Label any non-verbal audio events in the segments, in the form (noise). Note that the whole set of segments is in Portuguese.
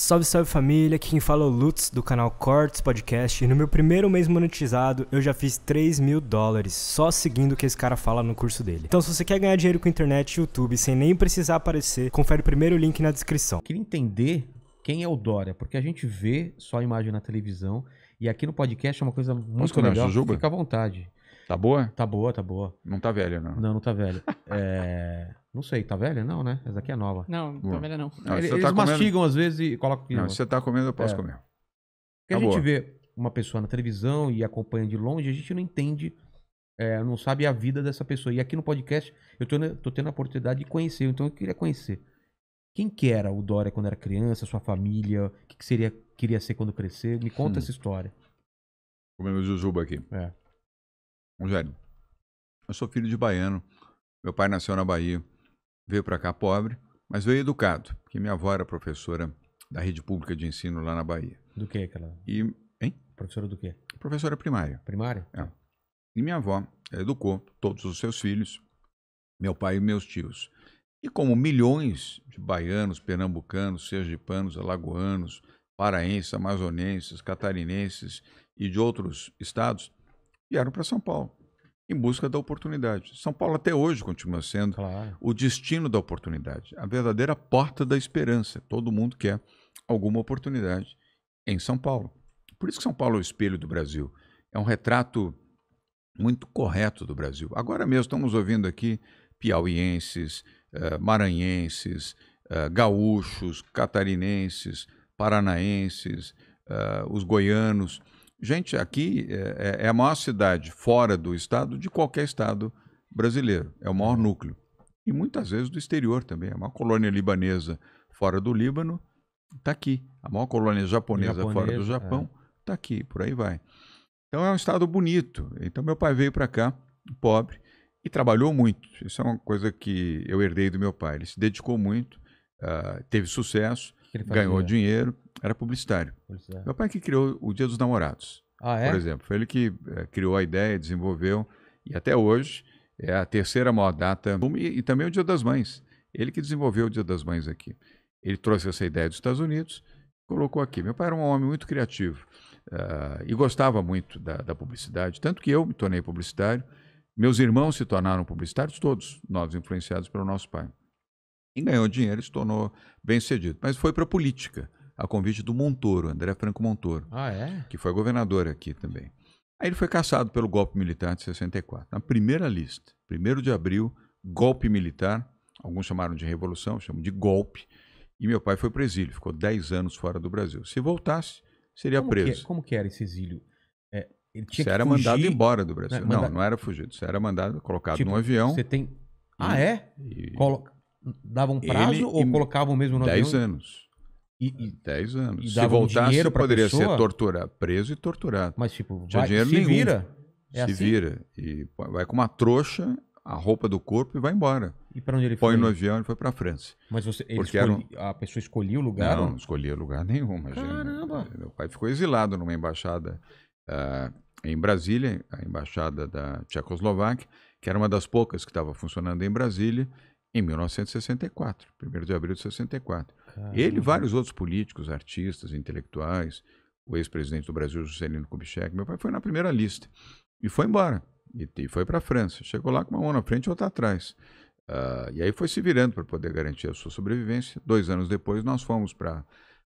Salve, salve família, aqui quem fala é o Lutz do canal Cortes Podcast e no meu primeiro mês monetizado eu já fiz 3 mil dólares só seguindo o que esse cara fala no curso dele. Então se você quer ganhar dinheiro com internet e YouTube sem nem precisar aparecer, confere o primeiro link na descrição. Eu queria entender quem é o Dória, porque a gente vê só a imagem na televisão e aqui no podcast é uma coisa muito Posso legal, Jujuba? fica à vontade. Tá boa? Tá boa, tá boa. Não tá velha, não. Não, não tá velha. (laughs) é... Não sei, tá velha? Não, né? Essa daqui é nova. Não, não tá velha não. não ah, eles, tá eles mastigam comendo... às vezes e colocam... Não, se você tá comendo, eu posso é. comer. Porque tá a boa. gente vê uma pessoa na televisão e acompanha de longe, a gente não entende, é, não sabe a vida dessa pessoa. E aqui no podcast, eu tô, né, tô tendo a oportunidade de conhecer, então eu queria conhecer. Quem que era o Dória quando era criança, sua família, o que, que seria, queria ser quando crescer? Me conta hum. essa história. Comendo jujuba aqui. É. Rogério, eu sou filho de baiano. Meu pai nasceu na Bahia. Veio para cá pobre, mas veio educado, porque minha avó era professora da rede pública de ensino lá na Bahia. Do que aquela? E, hein? Professora do quê? Professora primária. Primária? É. E minha avó educou todos os seus filhos, meu pai e meus tios. E como milhões de baianos, pernambucanos, sergipanos, alagoanos, paraenses, amazonenses, catarinenses e de outros estados vieram para São Paulo em busca da oportunidade. São Paulo até hoje continua sendo claro. o destino da oportunidade, a verdadeira porta da esperança. Todo mundo quer alguma oportunidade em São Paulo. Por isso que São Paulo é o espelho do Brasil. É um retrato muito correto do Brasil. Agora mesmo estamos ouvindo aqui piauienses, eh, maranhenses, eh, gaúchos, catarinenses, paranaenses, eh, os goianos Gente, aqui é, é, é a maior cidade fora do estado de qualquer estado brasileiro. É o maior uhum. núcleo. E muitas vezes do exterior também. A maior colônia libanesa fora do Líbano está aqui. A maior colônia japonesa, fora do é. Japão está é. aqui. Por aí vai. Então é um estado bonito. Então meu pai veio para cá, pobre, e trabalhou muito. Isso é uma coisa que eu herdei do meu pai. Ele se dedicou muito, uh, teve sucesso ganhou dinheiro, era publicitário. publicitário. É. Meu pai que criou o Dia dos Namorados, ah, é? por exemplo. Foi ele que eh, criou a ideia, desenvolveu, e até hoje é a terceira maior data, e, e também o Dia das Mães. Ele que desenvolveu o Dia das Mães aqui. Ele trouxe essa ideia dos Estados Unidos, colocou aqui. Meu pai era um homem muito criativo uh, e gostava muito da, da, publicidade, tanto que eu me tornei publicitário. Meus irmãos se tornaram publicitários, todos nós influenciados pelo nosso pai. E ganhou dinheiro e se tornou bem-sucedido. Mas foi para a política, a convite do Montoro, André Franco Montoro. Ah, é? Que foi governador aqui também. Aí ele foi caçado pelo golpe militar de 64. Na primeira lista, 1 de abril, golpe militar. Alguns chamaram de revolução, chamam de golpe. E meu pai foi para exílio, ficou 10 anos fora do Brasil. Se voltasse, seria como é, preso. Que, como que era esse exílio? É, ele tinha você era fugir... mandado embora do Brasil. Não, é, manda... não, não era fugido. Você era mandado, colocado tipo, num avião. Você tem. Ah, é? E davam prazo ele ou colocavam mesmo no dez avião? anos. E, e, é, anos. E se voltasse, poderia pessoa? ser torturado, preso e torturado. Mas, tipo, vai, dinheiro se nenhum. vira. É se assim? vira. E vai com uma trouxa, a roupa do corpo e vai embora. E para onde ele foi? Põe no avião e foi para a França. Mas você, escolhi, um... a pessoa escolhia o lugar? Não, ou... não escolhia lugar nenhum. Caramba! Meu pai ficou exilado numa embaixada uh, em Brasília, a embaixada da Tchecoslováquia, que era uma das poucas que estava funcionando em Brasília em 1964, 1 de abril de 64. Caramba. Ele e vários outros políticos, artistas, intelectuais, o ex-presidente do Brasil, Juscelino Kubitschek, meu pai foi na primeira lista e foi embora. E, e foi para a França. Chegou lá com uma mão na frente e outra atrás. Uh, e aí foi se virando para poder garantir a sua sobrevivência. Dois anos depois, nós fomos para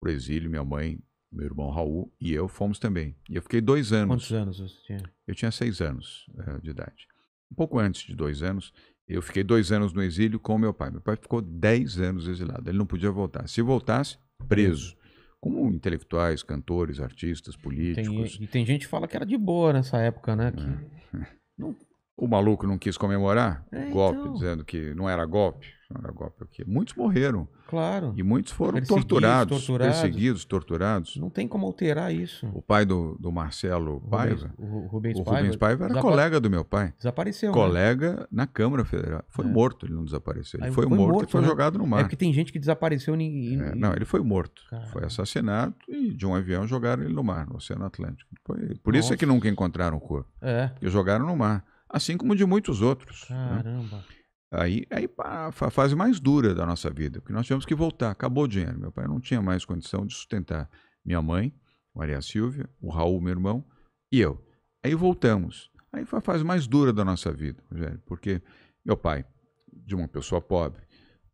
o exílio, minha mãe, meu irmão Raul e eu fomos também. E eu fiquei dois anos. Quantos anos você tinha? Eu tinha seis anos uh, de idade. Um pouco antes de dois anos, eu fiquei dois anos no exílio com meu pai. Meu pai ficou dez anos exilado. Ele não podia voltar. Se voltasse, preso. Como intelectuais, cantores, artistas, políticos. Tem, e tem gente que fala que era de boa nessa época, né? Que... É. Não... (laughs) O maluco não quis comemorar é, golpe, então... dizendo que não era golpe era golpe, o quê? Muitos morreram. Claro. E muitos foram perseguidos, torturados, torturados, perseguidos, torturados. Não tem como alterar isso. O pai do, do Marcelo Paiva, o Rubens, Paiva, era colega do meu pai. Desapareceu. Né? Colega né? na Câmara Federal. Foi é. morto, ele não desapareceu. Ele foi, foi, morto, morto e foi né? jogado no é mar. É porque tem gente que desapareceu e... É, não, ele foi morto. Caramba. Foi assassinado e de um avião jogaram ele no mar, no Oceano Atlântico. Foi... Por Nossa. isso é que nunca encontraram o corpo. É. E jogaram no mar. Assim como de muitos outros. Né? Caramba. Né? Aí, aí a fase mais dura da nossa vida, porque nós tivemos que voltar, acabou o dinheiro. Meu pai não tinha mais condição de sustentar minha mãe, Maria Silvia, o Raul, meu irmão, e eu. Aí voltamos. Aí foi a fase mais dura da nossa vida, Rogério, porque meu pai, de uma pessoa pobre,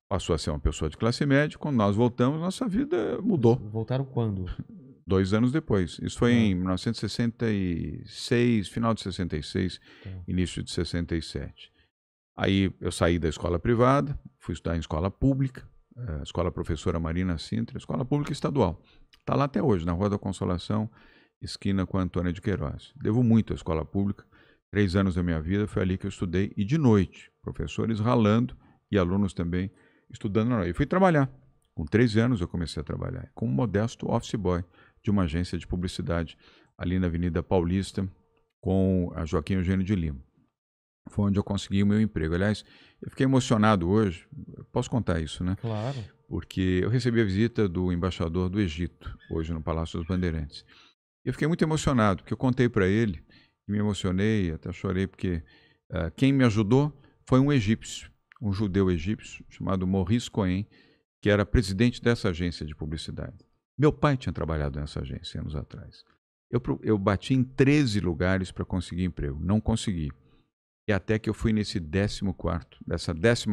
passou a ser uma pessoa de classe média. Quando nós voltamos, nossa vida mudou. Voltaram quando? (laughs) Dois anos depois. Isso foi em 1966, ah. final de 66, tá. início de 67. Aí eu saí da escola privada, fui estudar em escola pública, a eh, escola professora Marina Sintra, escola pública estadual. Está lá até hoje, na Rua da Consolação, esquina com a Antônia de Queiroz. Devo muito à escola pública, três anos da minha vida foi ali que eu estudei, e de noite, professores ralando e alunos também estudando. E fui trabalhar, com 13 anos eu comecei a trabalhar, como modesto office boy de uma agência de publicidade ali na Avenida Paulista, com a Joaquim Eugênio de Lima foi onde eu consegui o meu emprego. Aliás, eu fiquei emocionado hoje, posso contar isso, né? Claro. Porque eu recebi a visita do embaixador do Egito, hoje no Palácio dos Bandeirantes. Eu fiquei muito emocionado, porque eu contei para ele, e me emocionei, até chorei, porque uh, quem me ajudou foi um egípcio, um judeu egípcio, chamado Maurice Cohen, que era presidente dessa agência de publicidade. Meu pai tinha trabalhado nessa agência anos atrás. Eu, eu bati em 13 lugares para conseguir emprego, não consegui. E até que eu fui nesse 14, dessa 14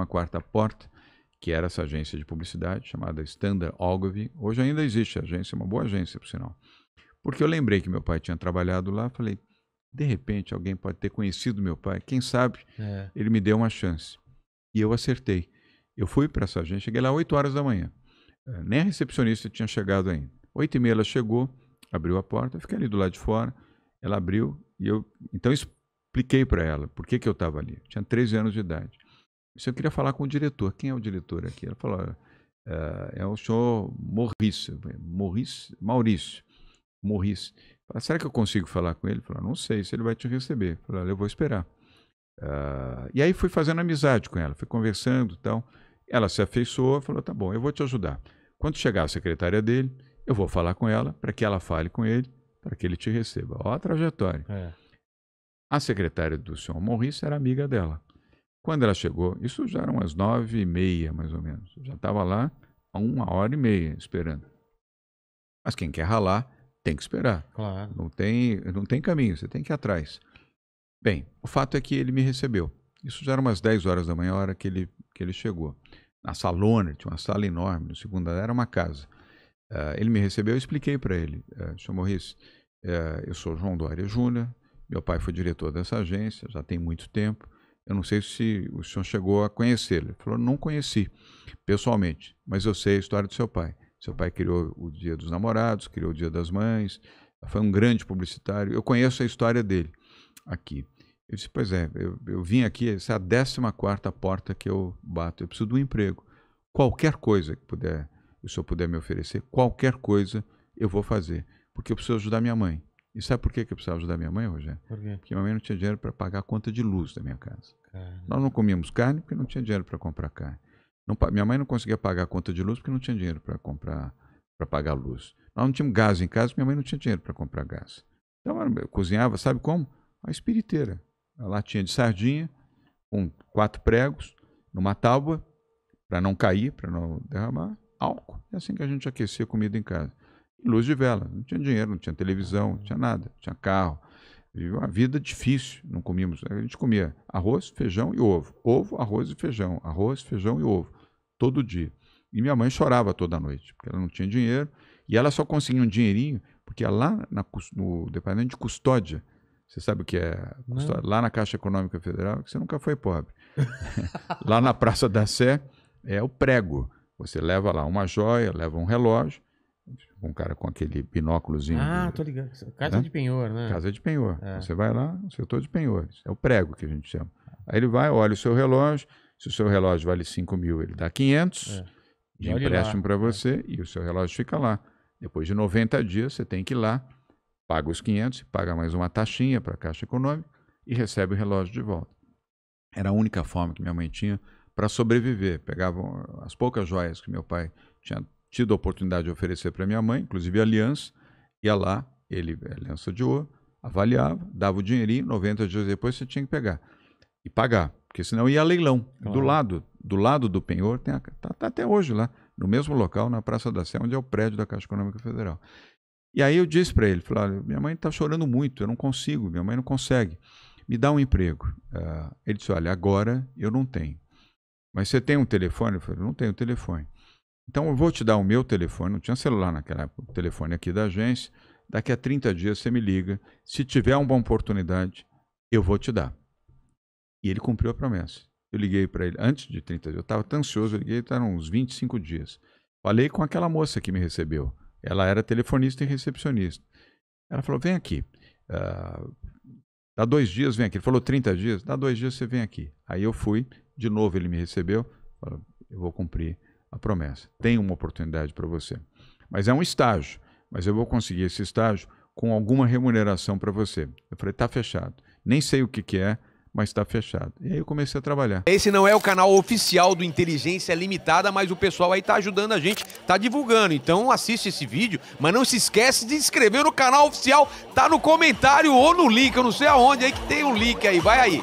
porta, que era essa agência de publicidade chamada Standard Ogilvy. Hoje ainda existe a agência, é uma boa agência, por sinal. Porque eu lembrei que meu pai tinha trabalhado lá, falei, de repente alguém pode ter conhecido meu pai, quem sabe é. ele me deu uma chance. E eu acertei. Eu fui para essa agência, cheguei lá 8 horas da manhã. Eh, nem a recepcionista tinha chegado ainda. 8 e meia ela chegou, abriu a porta, eu fiquei ali do lado de fora, ela abriu e eu. Então isso Expliquei para ela por que, que eu estava ali. Tinha 13 anos de idade. Isso eu queria falar com o diretor. Quem é o diretor aqui? Ela falou: ah, é, é o senhor Morris. Morris? Maurício. Morris. Falei, Será que eu consigo falar com ele? falou: não sei se ele vai te receber. Eu falei: eu vou esperar. Ah, e aí fui fazendo amizade com ela, fui conversando e tal. Ela se afeiçoou, falou: tá bom, eu vou te ajudar. Quando chegar a secretária dele, eu vou falar com ela para que ela fale com ele, para que ele te receba. Ó a trajetória. É. A secretária do senhor Maurício era amiga dela. Quando ela chegou, isso já eram as nove e meia, mais ou menos. Já estava lá há uma hora e meia esperando. Mas quem quer ralar tem que esperar. Claro. Não tem, não tem caminho, você tem que ir atrás. Bem, o fato é que ele me recebeu. Isso já era umas 10 horas da manhã, a hora que ele, que ele chegou. Na salona, tinha uma sala enorme, no segundo andar era uma casa. Uh, ele me recebeu, eu expliquei para ele, uh, senhor Maurício, uh, eu sou João Dória Júnior, meu pai foi diretor dessa agência, já tem muito tempo. Eu não sei se o senhor chegou a conhecê-lo. Ele falou: não conheci pessoalmente, mas eu sei a história do seu pai. Seu pai criou o Dia dos Namorados, criou o Dia das Mães, foi um grande publicitário. Eu conheço a história dele aqui. Eu disse: Pois é, eu, eu vim aqui, essa é a 14 porta que eu bato. Eu preciso de um emprego. Qualquer coisa que puder, o senhor puder me oferecer, qualquer coisa eu vou fazer, porque eu preciso ajudar minha mãe. E sabe por que, eu precisava ajudar minha mãe, Rogério? Por quê? Porque minha mãe não tinha dinheiro para pagar a conta de luz da minha casa. Caramba. Nós não comíamos carne porque não tinha dinheiro para comprar carne. Não, minha mãe não conseguia pagar a conta de luz porque não tinha dinheiro para comprar para pagar luz. Nós não tínhamos gás em casa, porque minha mãe não tinha dinheiro para comprar gás. Então eu cozinhava, sabe como? A espiriteira. A latinha de sardinha, com quatro pregos, numa tábua, para não cair, para não derramar, álcool. É assim que a gente aquecia comida em casa luz de vela. Não tinha dinheiro, não tinha televisão, não tinha nada, não tinha carro. Vivia uma vida difícil, não comíamos. A gente comia arroz, feijão e ovo. Ovo, arroz e feijão. Arroz, feijão e ovo. Todo dia. E minha mãe chorava toda noite, porque ela não tinha dinheiro. E ela só conseguia um dinheirinho, porque lá na, no departamento de custódia, você sabe o que é custódia? Lá na Caixa Econômica Federal, que você nunca foi pobre. (laughs) lá na Praça da Sé, é o prego. Você leva lá uma joia, leva um relógio, um cara com aquele binóculozinho. Ah, de, tô Casa né? de penhor, né? Casa de penhor. É. Você vai lá, o setor de penhores. É o prego que a gente chama. Aí ele vai, olha o seu relógio. Se o seu relógio vale 5 mil, ele dá 500 é. de empréstimo para é. você é. e o seu relógio fica lá. Depois de 90 dias, você tem que ir lá, paga os 500, paga mais uma taxinha para a Caixa Econômica e recebe o relógio de volta. Era a única forma que minha mãe tinha para sobreviver. Pegavam as poucas joias que meu pai tinha tido a oportunidade de oferecer para minha mãe, inclusive aliança, ia lá, ele aliança de ouro, avaliava, dava o dinheirinho, 90 dias depois você tinha que pegar e pagar, porque senão ia a leilão. Claro. Do lado, do lado do penhor, tem a, tá, tá até hoje lá, no mesmo local, na Praça da Sé, onde é o prédio da Caixa Econômica Federal. E aí eu disse para ele, falei, minha mãe está chorando muito, eu não consigo, minha mãe não consegue. Me dá um emprego. Uh, ele disse, olha, agora eu não tenho. Mas você tem um telefone? Eu falei, não tenho telefone. Então eu vou te dar o meu telefone, não tinha celular naquela época, o telefone aqui da agência. Daqui a 30 dias você me liga. Se tiver uma oportunidade, eu vou te dar. E ele cumpriu a promessa. Eu liguei para ele antes de 30 dias, eu estava tão ansioso, eu liguei, estavam uns 25 dias. Falei com aquela moça que me recebeu. Ela era telefonista e recepcionista. Ela falou: vem aqui. Uh, dá dois dias, vem aqui. Ele falou 30 dias, dá dois dias, você vem aqui. Aí eu fui, de novo ele me recebeu. Falou, eu vou cumprir a promessa. Tem uma oportunidade para você. Mas é um estágio. Mas eu vou conseguir esse estágio com alguma remuneração para você. Eu falei, tá fechado. Nem sei o que, que é, mas está fechado. E aí eu comecei a trabalhar. Esse não é o canal oficial do Inteligência Limitada, mas o pessoal aí está ajudando a gente, está divulgando. Então assiste esse vídeo, mas não se esquece de inscrever no canal oficial, tá no comentário ou no link, eu não sei aonde aí que tem um link aí, vai aí.